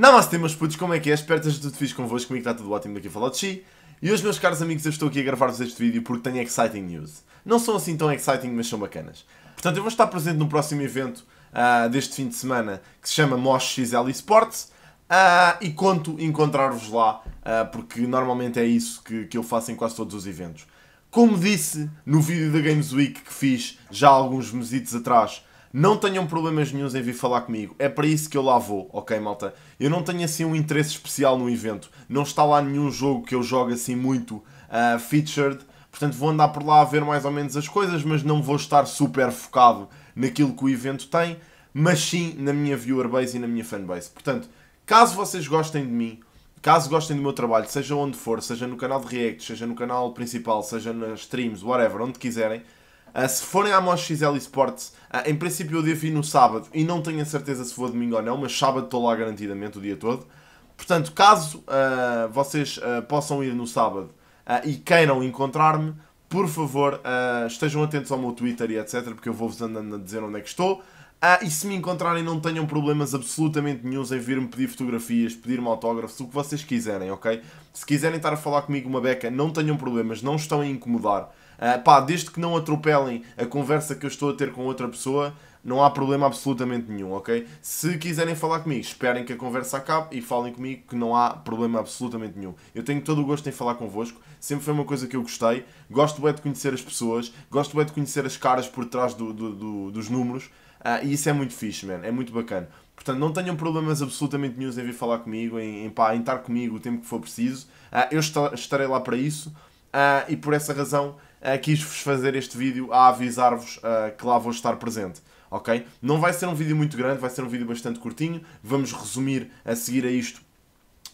Namastê, meus putos, como é que é? Espero que tudo fixe convosco, comigo está tudo ótimo daqui a falar de si E hoje, meus caros amigos, eu estou aqui a gravar-vos este vídeo porque tenho exciting news. Não são assim tão exciting, mas são bacanas. Portanto, eu vou estar presente no próximo evento uh, deste fim de semana, que se chama Mosh XL Esports, uh, e conto encontrar-vos lá, uh, porque normalmente é isso que, que eu faço em quase todos os eventos. Como disse no vídeo da Games Week que fiz já há alguns meses atrás, não tenham problemas nenhums em vir falar comigo. É para isso que eu lá vou, ok, malta? Eu não tenho assim um interesse especial no evento. Não está lá nenhum jogo que eu jogue assim muito uh, featured. Portanto, vou andar por lá a ver mais ou menos as coisas, mas não vou estar super focado naquilo que o evento tem, mas sim na minha viewer base e na minha fanbase. Portanto, caso vocês gostem de mim, Caso gostem do meu trabalho, seja onde for, seja no canal de React, seja no canal principal, seja nas streams, whatever, onde quiserem, ah, se forem à Mosh XL Esports, uh, ah, em princípio eu devo ir no sábado e não tenho a certeza se vou domingo ou não, mas sábado estou lá garantidamente o dia todo. Portanto, caso uh, vocês possam ir no sábado e queiram encontrar-me, por favor estejam atentos ao meu Twitter e etc, porque eu vou-vos andando a dizer onde é que estou. e se me encontrarem, não tenham problemas absolutamente nenhum em vir-me pedir fotografias, pedir-me autógrafos, o que vocês quiserem, ok? Se quiserem estar a falar comigo uma beca, não tenham problemas, não estão a incomodar. Ah, pá, desde que não atropelem a conversa que eu estou a ter com outra pessoa, não há problema absolutamente nenhum, ok? Se quiserem falar comigo, esperem que a conversa acabe e falem comigo que não há problema absolutamente nenhum. Eu tenho todo o gosto em falar convosco, sempre foi uma coisa que eu gostei. Gosto bem de conhecer as pessoas, gosto bem de conhecer as caras por trás do, do, do, dos números uh, e isso é muito fixe, man, é muito bacana. Portanto, não tenham problemas absolutamente nenhum em vir falar comigo, em, em, pá, em estar comigo o tempo que for preciso. Uh, eu estarei lá para isso uh, e por essa razão uh, é quis vos fazer este vídeo a avisar-vos uh, que lá vou estar presente. Ok? Não vai ser um vídeo muito grande, vai ser um vídeo bastante curtinho. Vamos resumir a seguir a isto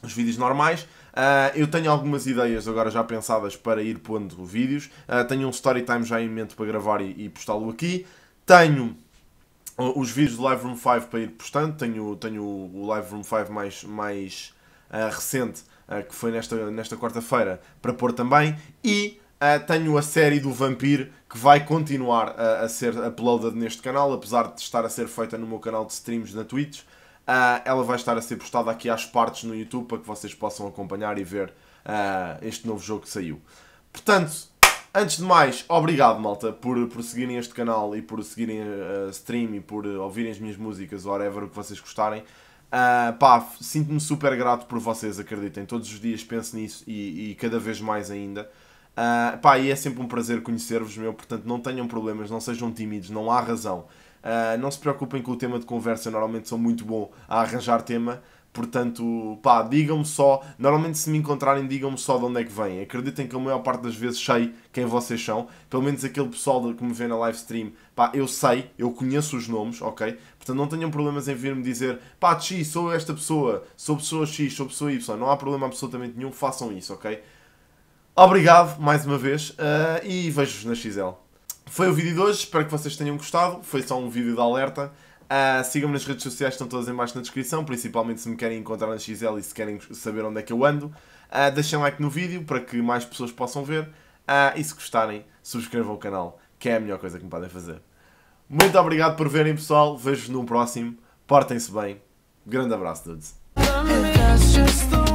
os vídeos normais. Uh, eu tenho algumas ideias agora já pensadas para ir pondo vídeos. Uh, tenho um story time já em mente para gravar e, e postá-lo aqui. Tenho os vídeos do Live Room 5 para ir postando. Tenho, tenho o Live Room 5 mais, mais uh, recente, que foi nesta, nesta quarta-feira, para pôr também. E Uh, tenho a série do Vampir que vai continuar a, a, ser uploaded neste canal, apesar de estar a ser feita no meu canal de streams na Twitch. Uh, ela vai estar a ser postada aqui às partes no YouTube para que vocês possam acompanhar e ver uh, este novo jogo que saiu. Portanto, antes de mais, obrigado malta por, por seguirem este canal e por seguirem a stream e por ouvirem as minhas músicas whatever o que vocês gostarem. Uh, pá, sinto-me super grato por vocês, acreditem. Todos os dias penso nisso e, e cada vez mais ainda. Uh, pá, e é sempre um prazer conhecer-vos, meu. Portanto, não tenham problemas, não sejam tímidos, não há razão. Uh, não se preocupem com o tema de conversa, eu normalmente sou muito bom a arranjar tema. Portanto, pá, digam-me só. Normalmente, se me encontrarem, digam-me só de onde é que vêm. Acreditem que a maior parte das vezes sei quem vocês são. Pelo menos aquele pessoal que me vê na live stream, pá, eu sei, eu conheço os nomes, ok? Portanto, não tenham problemas em vir-me dizer, pá, X, sou esta pessoa, sou pessoa X, sou pessoa Y. Não há problema absolutamente nenhum, façam isso, ok? Obrigado mais uma vez uh, e vejo-vos na XL. Foi o vídeo de hoje, espero que vocês tenham gostado. Foi só um vídeo de alerta. Uh, Sigam-me nas redes sociais, estão todas em baixo na descrição, principalmente se me querem encontrar na XL e se querem saber onde é que eu ando. Uh, deixem like no vídeo para que mais pessoas possam ver. Uh, e se gostarem, subscrevam o canal, que é a melhor coisa que me podem fazer. Muito obrigado por verem, pessoal. Vejo-vos num próximo. Portem-se bem. Grande abraço, dudes.